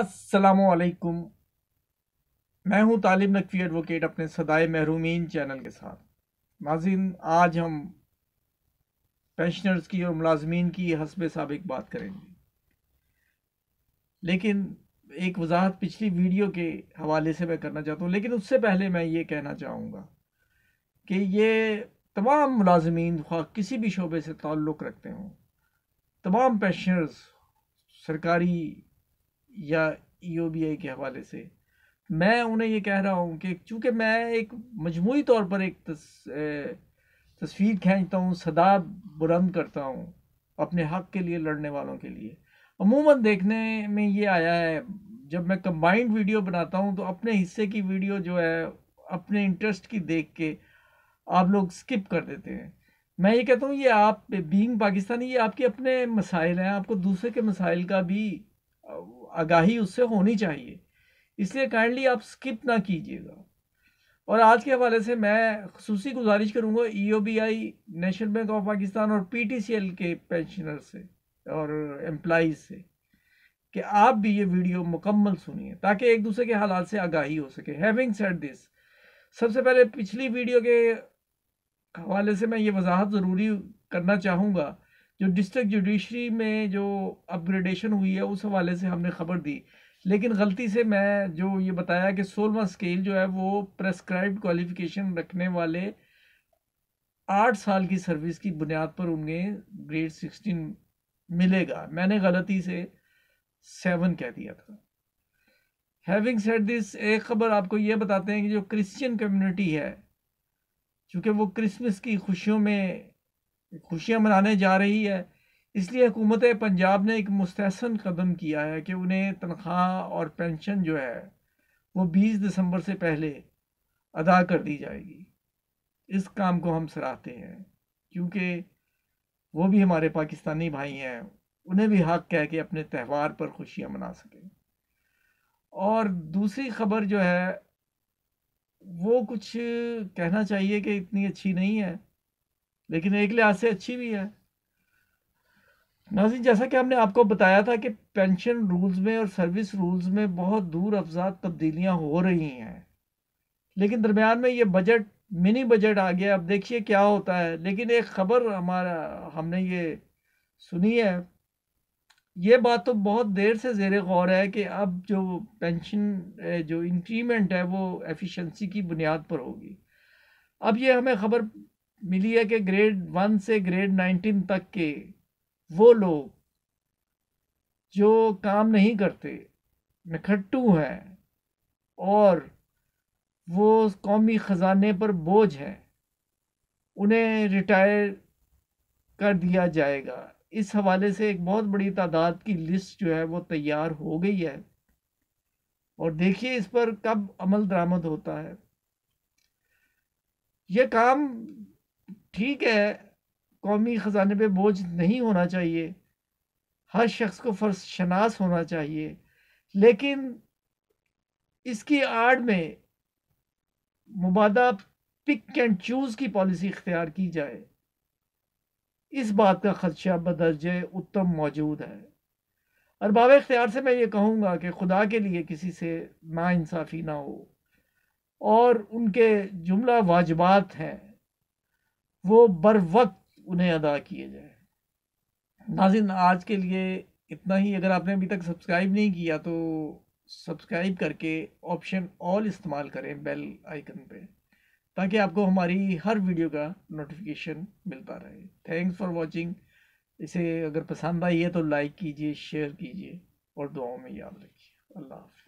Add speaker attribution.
Speaker 1: असलकुम मैं हूं तालिब नकवी एडवोकेट अपने सदाए महरूमीन चैनल के साथ नाजिन आज हम पेंशनर्स की और मुलाजमीन की हसब सबक बात करेंगे लेकिन एक वजाहत पिछली वीडियो के हवाले से मैं करना चाहता हूं लेकिन उससे पहले मैं ये कहना चाहूँगा कि ये तमाम मुलाजमीन किसी भी शोबे से ताल्लुक़ रखते हों तमाम पेंशनर्स सरकारी या ई e के हवाले से मैं उन्हें ये कह रहा हूँ कि चूँकि मैं एक मजमू तौर पर एक तस, तस्वीर खींचता हूँ सदा बुलंद करता हूँ अपने हक के लिए लड़ने वालों के लिए अमूमन देखने में ये आया है जब मैं कंबाइंड वीडियो बनाता हूँ तो अपने हिस्से की वीडियो जो है अपने इंटरेस्ट की देख के आप लोग स्किप कर देते हैं मैं ये कहता हूँ ये आप बीइंग पाकिस्तानी ये आपके अपने मसाइल हैं आपको दूसरे के मसाइल का भी आगाही उससे होनी चाहिए इसलिए काइंडली आप स्किप ना कीजिएगा और आज के हवाले से मैं खसूसी गुजारिश करूँगा E O B I National Bank of Pakistan और पी टी सी एल के पेंशनर से और एम्प्लाईज से कि आप भी ये वीडियो मुकम्मल सुनिए ताकि एक दूसरे के हालात से आगाही हो सके हैविंग सेट दिस सबसे पहले पिछली वीडियो के हवाले से मैं ये वजाहत ज़रूरी करना चाहूँगा जो डिस्ट्रिक्ट जुडिशरी में जो अपग्रेडेशन हुई है उस हवाले से हमने खबर दी लेकिन गलती से मैं जो ये बताया कि सोलवा स्केल जो है वो प्रेस्क्राइब क्वालिफिकेशन रखने वाले आठ साल की सर्विस की बुनियाद पर उन्हें ग्रेड सिक्सटीन मिलेगा मैंने गलती से सेवन कह दिया था हैविंग सेट दिस एक खबर आपको ये बताते हैं कि जो क्रिश्चियन कम्युनिटी है चूँकि वो क्रिसमस की खुशियों में खुशियाँ मनाने जा रही है इसलिए हुकूमत पंजाब ने एक मुस्तसन कदम किया है कि उन्हें तनख्वाह और पेंशन जो है वो 20 दिसंबर से पहले अदा कर दी जाएगी इस काम को हम सराहते हैं क्योंकि वो भी हमारे पाकिस्तानी भाई हैं उन्हें भी हक है कि अपने त्यौहार पर खुशियाँ मना सकें और दूसरी खबर जो है वो कुछ कहना चाहिए कि इतनी अच्छी नहीं है लेकिन एक लिहाज से अच्छी भी है नाजिन जैसा कि हमने आपको बताया था कि पेंशन रूल्स में और सर्विस रूल्स में बहुत दूर अफजा तब्दीलियां हो रही हैं लेकिन दरमियान में ये बजट मिनी बजट आ गया अब देखिए क्या होता है लेकिन एक खबर हमारा हमने ये सुनी है ये बात तो बहुत देर से जेर गौर है कि अब जो पेंशन जो इंक्रीमेंट है वो एफिशिएंसी की बुनियाद पर होगी अब ये हमें खबर मिली है कि ग्रेड वन से ग्रेड नाइनटीन तक के वो लोग जो काम नहीं करते नखट्टू हैं और वो कौमी ख़जाने पर बोझ हैं उन्हें रिटायर कर दिया जाएगा इस हवाले से एक बहुत बड़ी तादाद की लिस्ट जो है वो तैयार हो गई है और देखिए इस पर कब अमल दरामद होता है यह काम ठीक है कौमी ख़जाने पे बोझ नहीं होना चाहिए हर शख्स को फ़र्ज शनास होना चाहिए लेकिन इसकी आड़ में मुबादा पिक एंड चूज़ की पॉलिसी इख्तियार की जाए इस बात का ख़दशा बदरज उत्तम मौजूद है अरबाब इख्तियार से मैं ये कहूँगा कि खुदा के लिए किसी से नाानसाफ़ी ना हो और उनके जुमला वाजबात हैं वो बर वक्त उन्हें अदा किए जाए नाजिन आज के लिए इतना ही अगर आपने अभी तक सब्सक्राइब नहीं किया तो सब्सक्राइब करके ऑप्शन ऑल इस्तेमाल करें बेल आइकन पे ताकि आपको हमारी हर वीडियो का नोटिफिकेशन मिलता रहे थैंक्स फॉर वाचिंग इसे अगर पसंद आई है तो लाइक कीजिए शेयर कीजिए और दुआओं में याद रखिए अल्लाह हाफ